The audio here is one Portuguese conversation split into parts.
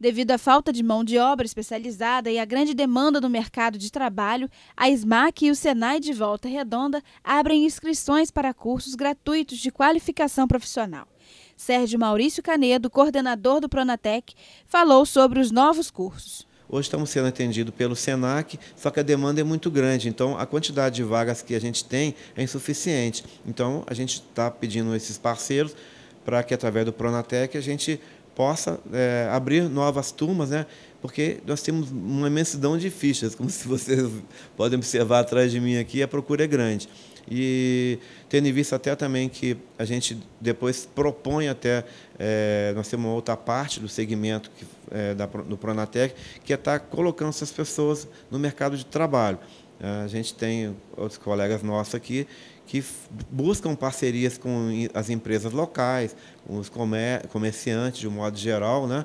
Devido à falta de mão de obra especializada e à grande demanda no mercado de trabalho, a SMAC e o Senai de Volta Redonda abrem inscrições para cursos gratuitos de qualificação profissional. Sérgio Maurício Canedo, coordenador do Pronatec, falou sobre os novos cursos. Hoje estamos sendo atendidos pelo SENAC, só que a demanda é muito grande, então a quantidade de vagas que a gente tem é insuficiente. Então a gente está pedindo esses parceiros para que através do Pronatec a gente possa é, abrir novas turmas, né? porque nós temos uma imensidão de fichas, como se vocês podem observar atrás de mim aqui, a procura é grande. E tendo em vista até também que a gente depois propõe até, é, nós temos uma outra parte do segmento que, é, da, do Pronatec, que é estar tá colocando essas pessoas no mercado de trabalho. É, a gente tem outros colegas nossos aqui que buscam parcerias com as empresas locais, os comerciantes, de um modo geral, né?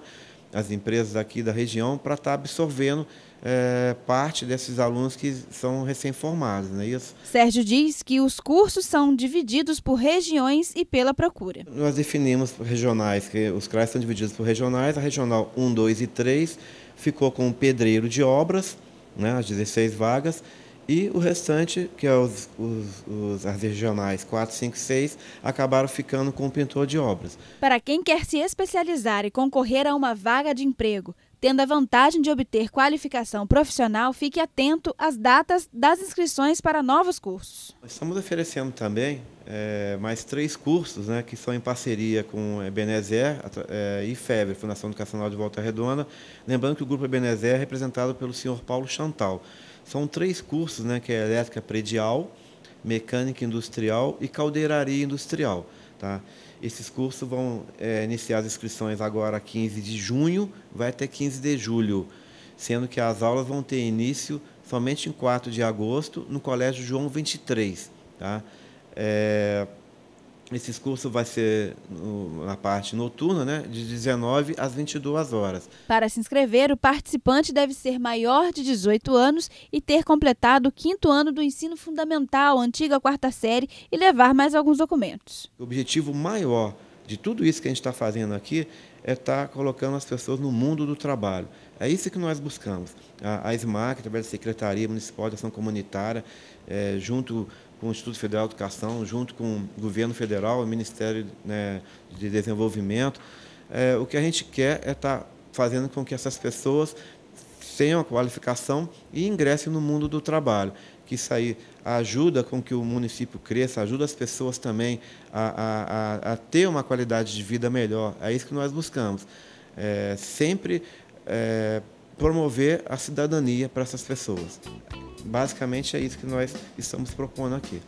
as empresas aqui da região, para estar tá absorvendo é, parte desses alunos que são recém-formados, né, isso? Sérgio diz que os cursos são divididos por regiões e pela procura. Nós definimos regionais, que os CRAs são divididos por regionais, a regional 1, 2 e 3 ficou com o pedreiro de obras, né, as 16 vagas, e o restante, que é os, os, os, as regionais 4, 5, 6, acabaram ficando com o pintor de obras. Para quem quer se especializar e concorrer a uma vaga de emprego, tendo a vantagem de obter qualificação profissional, fique atento às datas das inscrições para novos cursos. estamos oferecendo também é, mais três cursos, né, que são em parceria com o Ebenezer é, e FEBRE, Fundação Educacional de Volta Redonda. Lembrando que o grupo Ebenezer é representado pelo senhor Paulo Chantal. São três cursos, né, que é elétrica predial, mecânica industrial e caldeiraria industrial. Tá? Esses cursos vão é, iniciar as inscrições agora 15 de junho, vai até 15 de julho, sendo que as aulas vão ter início somente em 4 de agosto no Colégio João 23. Tá? É... Esses cursos vai ser no, na parte noturna, né, de 19 às 22 horas. Para se inscrever, o participante deve ser maior de 18 anos e ter completado o quinto ano do ensino fundamental, antiga quarta série, e levar mais alguns documentos. O objetivo maior de tudo isso que a gente está fazendo aqui é estar tá colocando as pessoas no mundo do trabalho. É isso que nós buscamos. A, a SMAC, através da Secretaria Municipal de Ação Comunitária, é, junto com o Instituto Federal de Educação, junto com o governo federal, o Ministério né, de Desenvolvimento. É, o que a gente quer é estar tá fazendo com que essas pessoas tenham a qualificação e ingressem no mundo do trabalho. Que isso aí ajuda com que o município cresça, ajuda as pessoas também a, a, a ter uma qualidade de vida melhor. É isso que nós buscamos. É, sempre é, promover a cidadania para essas pessoas. Basicamente é isso que nós estamos propondo aqui.